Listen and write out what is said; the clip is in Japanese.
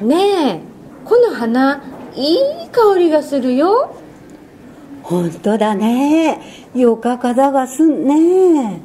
ねえこの花いい香りがするよ本当だねよかかざがすんね